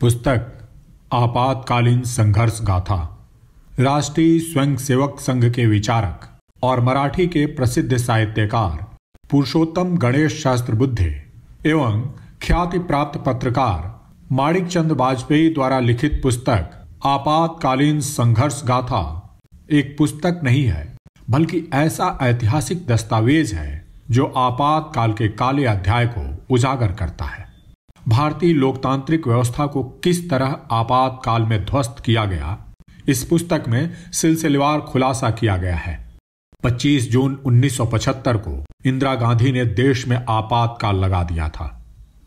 पुस्तक आपातकालीन संघर्ष गाथा राष्ट्रीय स्वयंसेवक संघ के विचारक और मराठी के प्रसिद्ध साहित्यकार पुरुषोत्तम गणेश शास्त्र बुद्धे एवं ख्याति प्राप्त पत्रकार माणिक चंद वाजपेयी द्वारा लिखित पुस्तक आपातकालीन संघर्ष गाथा एक पुस्तक नहीं है बल्कि ऐसा ऐतिहासिक दस्तावेज है जो आपातकाल के काले अध्याय को उजागर करता है भारतीय लोकतांत्रिक व्यवस्था को किस तरह आपातकाल में ध्वस्त किया गया इस पुस्तक में सिलसिलेवार खुलासा किया गया है 25 जून 1975 को इंदिरा गांधी ने देश में आपातकाल लगा दिया था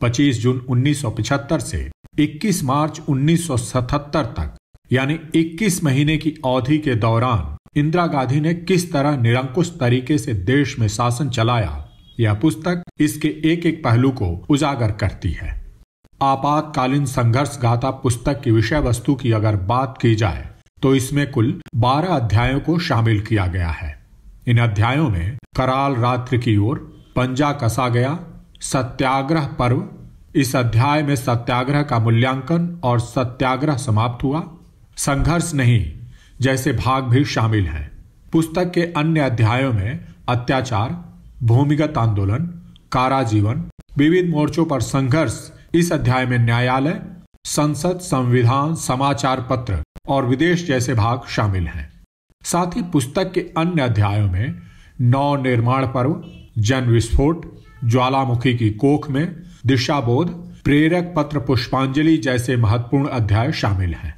25 जून 1975 से 21 मार्च 1977 तक यानी 21 महीने की अवधि के दौरान इंदिरा गांधी ने किस तरह निरंकुश तरीके से देश में शासन चलाया यह पुस्तक इसके एक एक पहलू को उजागर करती है आपातकालीन संघर्ष गाथा पुस्तक की विषय वस्तु की अगर बात की जाए तो इसमें कुल बारह अध्यायों को शामिल किया गया है इन अध्यायों में कराल रात्रि की ओर पंजा कसा गया सत्याग्रह पर्व इस अध्याय में सत्याग्रह का मूल्यांकन और सत्याग्रह समाप्त हुआ संघर्ष नहीं जैसे भाग भी शामिल हैं पुस्तक के अन्य अध्यायों में अत्याचार भूमिगत आंदोलन कारा जीवन विविध मोर्चों पर संघर्ष इस अध्याय में न्यायालय संसद संविधान समाचार पत्र और विदेश जैसे भाग शामिल हैं साथ ही पुस्तक के अन्य अध्यायों में नौ निर्माण पर्व जन विस्फोट ज्वालामुखी की कोख में दिशाबोध प्रेरक पत्र पुष्पांजलि जैसे महत्वपूर्ण अध्याय शामिल हैं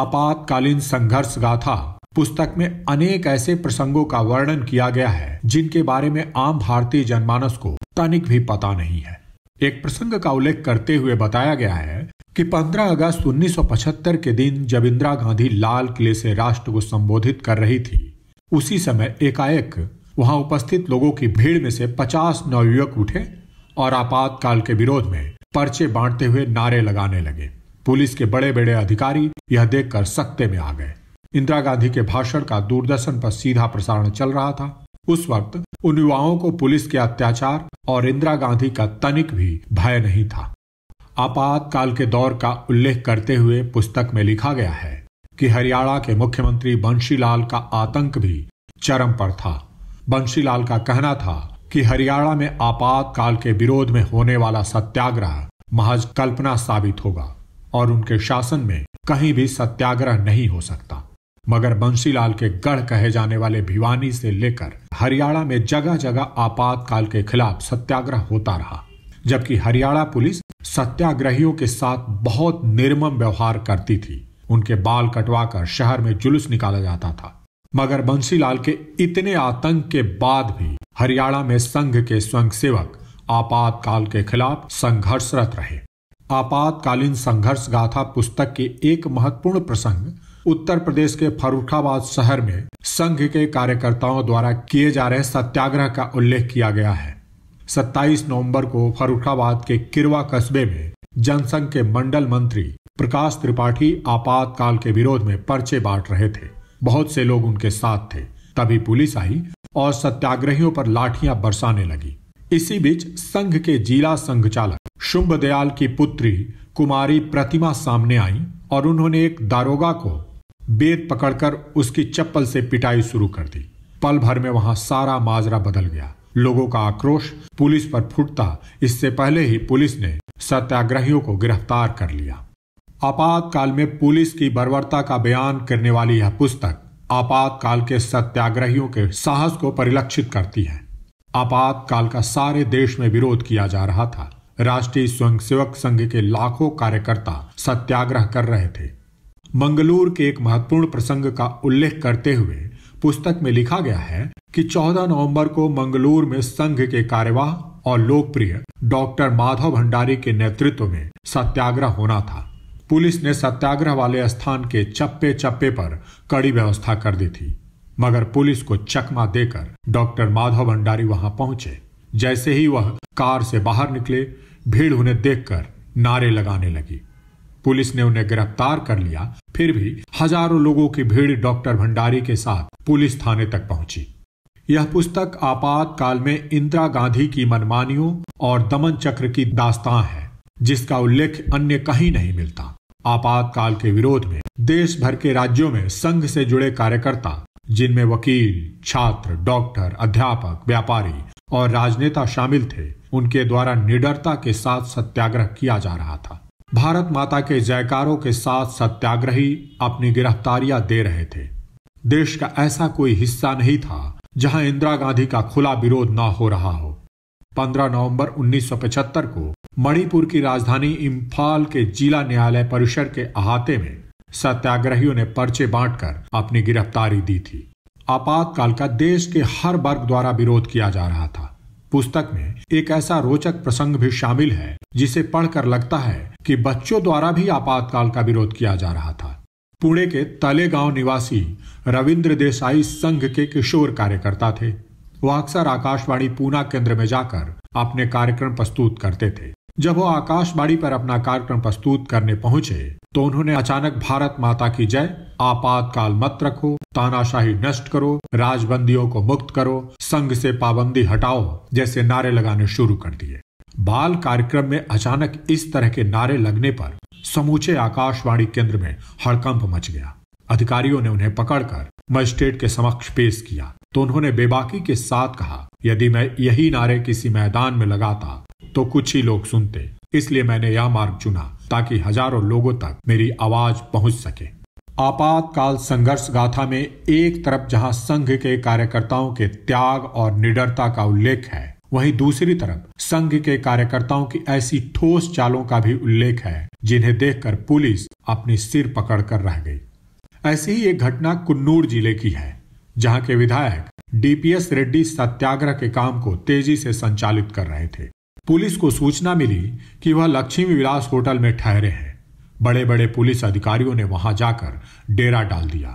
आपातकालीन संघर्ष गाथा पुस्तक में अनेक ऐसे प्रसंगों का वर्णन किया गया है जिनके बारे में आम भारतीय जनमानस को तनिक भी पता नहीं है एक प्रसंग का उल्लेख करते हुए बताया गया है कि 15 अगस्त 1975 के दिन जब इंदिरा गांधी लाल किले से राष्ट्र को संबोधित कर रही थी उसी समय एकाएक वहां उपस्थित लोगों की भीड़ में से 50 नवयुवक उठे और आपातकाल के विरोध में पर्चे बांटते हुए नारे लगाने लगे पुलिस के बड़े बड़े अधिकारी यह देखकर सख्ते में आ गए इंदिरा गांधी के भाषण का दूरदर्शन पर सीधा प्रसारण चल रहा था उस वक्त उन युवाओं को पुलिस के अत्याचार और इंदिरा गांधी का तनिक भी भय नहीं था आपातकाल के दौर का उल्लेख करते हुए पुस्तक में लिखा गया है कि हरियाणा के मुख्यमंत्री बंशीलाल का आतंक भी चरम पर था बंशीलाल का कहना था कि हरियाणा में आपातकाल के विरोध में होने वाला सत्याग्रह महज कल्पना साबित होगा और उनके शासन में कहीं भी सत्याग्रह नहीं हो सकता मगर बंशीलाल के गढ़ कहे जाने वाले भिवानी से लेकर हरियाणा में जगह जगह आपातकाल के खिलाफ सत्याग्रह होता रहा जबकि हरियाणा पुलिस सत्याग्रहियों के साथ बहुत निर्मम व्यवहार करती थी उनके बाल कटवाकर शहर में जुलूस निकाला जाता था मगर बंसीलाल के इतने आतंक के बाद भी हरियाणा में संघ के स्वयंसेवक आपातकाल के खिलाफ संघर्षरत रहे आपातकालीन संघर्ष गाथा पुस्तक के एक महत्वपूर्ण प्रसंग उत्तर प्रदेश के फरुखाबाद शहर में संघ के कार्यकर्ताओं द्वारा किए जा रहे सत्याग्रह का उल्लेख किया गया है 27 नवंबर को फरुखाबाद के किरवा कस्बे में जनसंघ के मंडल मंत्री प्रकाश त्रिपाठी आपातकाल के विरोध में पर्चे बांट रहे थे बहुत से लोग उनके साथ थे तभी पुलिस आई और सत्याग्रहियों पर लाठियां बरसाने लगी इसी बीच संघ के जिला संघ चालक शुंभ दयाल की पुत्री कुमारी प्रतिमा सामने आई और उन्होंने एक दारोगा को बेत पकड़कर उसकी चप्पल से पिटाई शुरू कर दी पल भर में वहां सारा माजरा बदल गया लोगों का आक्रोश पुलिस पर फूटता इससे पहले ही पुलिस ने सत्याग्रहियों को गिरफ्तार कर लिया आपातकाल में पुलिस की बर्बरता का बयान करने वाली यह पुस्तक आपातकाल के सत्याग्रहियों के साहस को परिलक्षित करती है आपातकाल का सारे देश में विरोध किया जा रहा था राष्ट्रीय स्वयंसेवक संघ के लाखों कार्यकर्ता सत्याग्रह कर रहे थे मंगलूर के एक महत्वपूर्ण प्रसंग का उल्लेख करते हुए पुस्तक में लिखा गया है कि 14 नवंबर को मंगलूर में संघ के कार्यवाह और लोकप्रिय डॉक्टर माधव भंडारी के नेतृत्व में सत्याग्रह होना था पुलिस ने सत्याग्रह वाले स्थान के चप्पे चप्पे पर कड़ी व्यवस्था कर दी थी मगर पुलिस को चकमा देकर डॉक्टर माधव भंडारी वहां पहुंचे जैसे ही वह कार से बाहर निकले भीड़ उन्हें देखकर नारे लगाने लगी पुलिस ने उन्हें गिरफ्तार कर लिया फिर भी हजारों लोगों की भीड़ डॉक्टर भंडारी के साथ पुलिस थाने तक पहुंची यह पुस्तक आपातकाल में इंदिरा गांधी की मनमानियों और दमन चक्र की दास्तां है जिसका उल्लेख अन्य कहीं नहीं मिलता आपातकाल के विरोध में देश भर के राज्यों में संघ से जुड़े कार्यकर्ता जिनमें वकील छात्र डॉक्टर अध्यापक व्यापारी और राजनेता शामिल थे उनके द्वारा निडरता के साथ सत्याग्रह किया जा रहा था भारत माता के जयकारों के साथ सत्याग्रही अपनी गिरफ्तारियां दे रहे थे देश का ऐसा कोई हिस्सा नहीं था जहां इंदिरा गांधी का खुला विरोध न हो रहा हो 15 नवंबर 1975 को मणिपुर की राजधानी इम्फाल के जिला न्यायालय परिसर के अहाते में सत्याग्रहियों ने पर्चे बांटकर अपनी गिरफ्तारी दी थी आपातकाल का देश के हर वर्ग द्वारा विरोध किया जा रहा था पुस्तक में एक ऐसा रोचक प्रसंग भी शामिल है जिसे पढ़कर लगता है कि बच्चों द्वारा भी आपातकाल का विरोध किया जा रहा था पुणे के तले गांव निवासी रविंद्र देसाई संघ के किशोर कार्यकर्ता थे वह अक्सर आकाशवाणी पूना केंद्र में जाकर अपने कार्यक्रम प्रस्तुत करते थे जब वो आकाशवाणी पर अपना कार्यक्रम प्रस्तुत करने पहुंचे तो उन्होंने अचानक भारत माता की जय आपातकाल मत रखो तानाशाही नष्ट करो राजबंदियों को मुक्त करो संघ से पाबंदी हटाओ जैसे नारे लगाने शुरू कर दिए बाल कार्यक्रम में अचानक इस तरह के नारे लगने पर समूचे आकाशवाणी केंद्र में हड़कंप मच गया अधिकारियों ने उन्हें पकड़कर मजिस्ट्रेट के समक्ष पेश किया तो उन्होंने बेबाकी के साथ कहा यदि मैं यही नारे किसी मैदान में लगाता तो कुछ ही लोग सुनते इसलिए मैंने यह मार्ग चुना ताकि हजारों लोगों तक मेरी आवाज पहुंच सके आपातकाल संघर्ष गाथा में एक तरफ जहां संघ के कार्यकर्ताओं के त्याग और निडरता का उल्लेख है वहीं दूसरी तरफ संघ के कार्यकर्ताओं की ऐसी ठोस चालों का भी उल्लेख है जिन्हें देखकर पुलिस अपने सिर पकड़कर रह गई ऐसी ही एक घटना कुन्नूर जिले की है जहां के विधायक डीपीएस रेड्डी सत्याग्रह के काम को तेजी से संचालित कर रहे थे पुलिस को सूचना मिली कि वह लक्ष्मी विलास होटल में ठहरे हैं बड़े बड़े पुलिस अधिकारियों ने वहां जाकर डेरा डाल दिया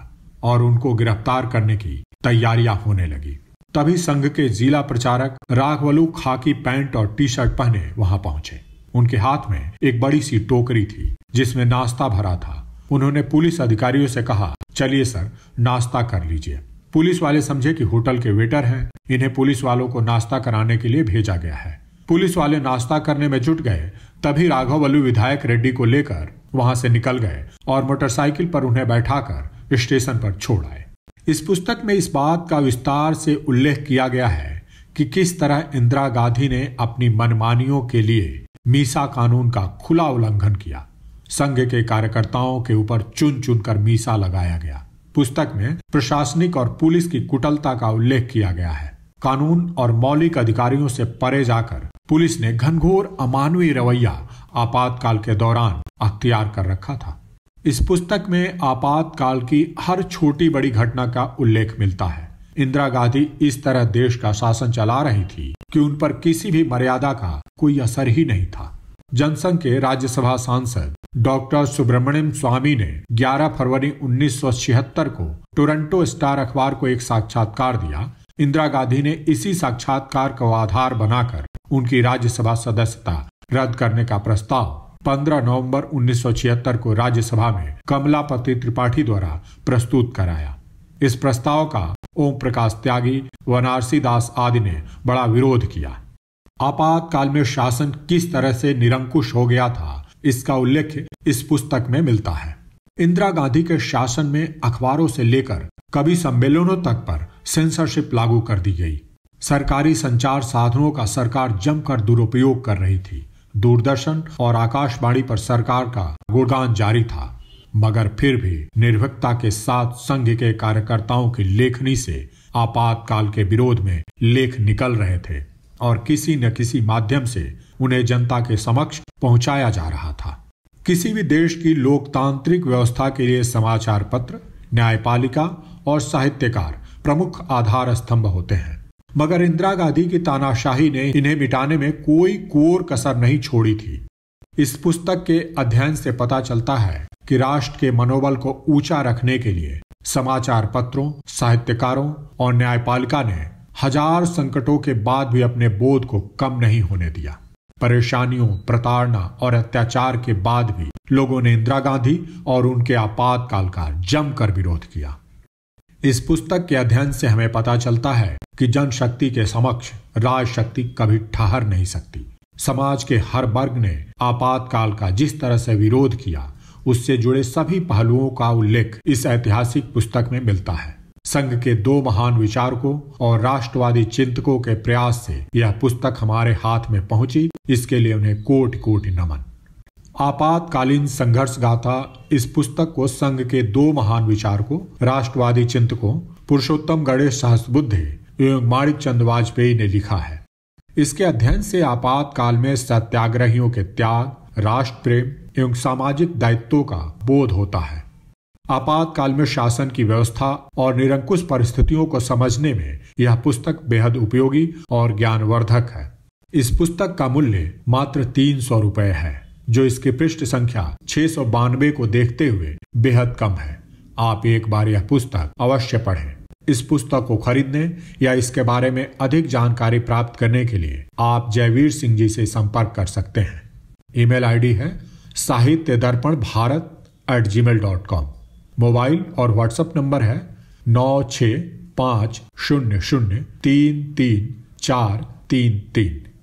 और उनको गिरफ्तार करने की तैयारियां होने लगी तभी संघ के जिला प्रचारक राघवलू खाकी पैंट और टी शर्ट पहने वहां पहुंचे उनके हाथ में एक बड़ी सी टोकरी थी जिसमें नाश्ता भरा था उन्होंने पुलिस अधिकारियों से कहा चलिए सर नाश्ता कर लीजिए पुलिस वाले समझे कि होटल के वेटर हैं इन्हें पुलिस वालों को नाश्ता कराने के लिए भेजा गया है पुलिस वाले नाश्ता करने में जुट गए तभी राघव अलू विधायक रेड्डी को लेकर वहां से निकल गए और मोटरसाइकिल पर उन्हें बैठाकर स्टेशन पर छोड़ आए इस पुस्तक में इस बात का विस्तार से उल्लेख किया गया है कि किस तरह इंदिरा गांधी ने अपनी मनमानियों के लिए मीसा कानून का खुला उल्लंघन किया संघ के कार्यकर्ताओं के ऊपर चुन चुन कर मीसा लगाया गया पुस्तक में प्रशासनिक और पुलिस की कुटलता का उल्लेख किया गया है कानून और मौलिक अधिकारियों से परे जाकर पुलिस ने घनघोर अमानवीय रवैया आपातकाल के दौरान अख्तियार कर रखा था इस पुस्तक में आपातकाल की हर छोटी बड़ी घटना का उल्लेख मिलता है इंदिरा गांधी इस तरह देश का शासन चला रही थी कि उन पर किसी भी मर्यादा का कोई असर ही नहीं था जनसंघ के राज्यसभा सांसद डॉक्टर सुब्रमण्यम स्वामी ने 11 फरवरी 1976 को टोरंटो स्टार अखबार को एक साक्षात्कार दिया इंदिरा गांधी ने इसी साक्षात्कार को आधार बनाकर उनकी राज्यसभा सदस्यता रद्द करने का प्रस्ताव 15 नवंबर 1976 को राज्यसभा में कमलापति त्रिपाठी द्वारा प्रस्तुत कराया इस प्रस्ताव का ओम प्रकाश त्यागी वनारसी दास आदि ने बड़ा विरोध किया आपातकाल में शासन किस तरह से निरंकुश हो गया था इसका उल्लेख इस पुस्तक में मिलता है इंदिरा गांधी के शासन में अखबारों से लेकर कभी सम्मेलनों तक पर सेंसरशिप लागू कर दी गई सरकारी संचार साधनों का सरकार जमकर दुरुपयोग कर रही थी दूरदर्शन और आकाशवाणी पर सरकार का गुणगान जारी था मगर फिर भी निर्भकता के साथ संघ के कार्यकर्ताओं की लेखनी से आपातकाल के विरोध में लेख निकल रहे थे और किसी न किसी माध्यम से उन्हें जनता के समक्ष पहुंचाया जा रहा था किसी भी देश की लोकतांत्रिक व्यवस्था के लिए समाचार पत्र न्यायपालिका और साहित्यकार प्रमुख आधार स्तंभ होते हैं मगर इंदिरा गांधी की तानाशाही ने इन्हें मिटाने में कोई कोर कसर नहीं छोड़ी थी इस पुस्तक के अध्ययन से पता चलता है कि राष्ट्र के मनोबल को ऊंचा रखने के लिए समाचार पत्रों साहित्यकारों और न्यायपालिका ने हजार संकटों के बाद भी अपने बोध को कम नहीं होने दिया परेशानियों प्रताड़ना और अत्याचार के बाद भी लोगों ने इंदिरा गांधी और उनके आपातकाल का जमकर विरोध किया इस पुस्तक के अध्ययन से हमें पता चलता है कि जनशक्ति के समक्ष राजशक्ति कभी ठहर नहीं सकती समाज के हर वर्ग ने आपातकाल का जिस तरह से विरोध किया उससे जुड़े सभी पहलुओं का उल्लेख इस ऐतिहासिक पुस्तक में मिलता है संघ के दो महान विचारकों और राष्ट्रवादी चिंतकों के प्रयास से यह पुस्तक हमारे हाथ में पहुंची इसके लिए उन्हें कोटि कोटि नमन आपातकालीन संघर्ष गाथा इस पुस्तक को संघ के दो महान विचारकों राष्ट्रवादी चिंतकों पुरुषोत्तम गणेश सहसबुद्धे एवं माणिक चंद वाजपेयी ने लिखा है इसके अध्ययन से आपातकाल में सत्याग्रहियों के त्याग राष्ट्र प्रेम एवं सामाजिक दायित्वों का बोध होता है आपातकाल में शासन की व्यवस्था और निरंकुश परिस्थितियों को समझने में यह पुस्तक बेहद उपयोगी और ज्ञानवर्धक है इस पुस्तक का मूल्य मात्र तीन सौ रुपये है जो इसकी पृष्ठ संख्या छह को देखते हुए बेहद कम है आप एक बार यह पुस्तक अवश्य पढ़ें इस पुस्तक को खरीदने या इसके बारे में अधिक जानकारी प्राप्त करने के लिए आप जयवीर सिंह जी से संपर्क कर सकते हैं ईमेल आईडी है Sahitya Darpan Bharat at Gmail dot com mobile और व्हाट्सएप नंबर है नौ छ पाँच शून्य शून्य तीन तीन चार तीन तीन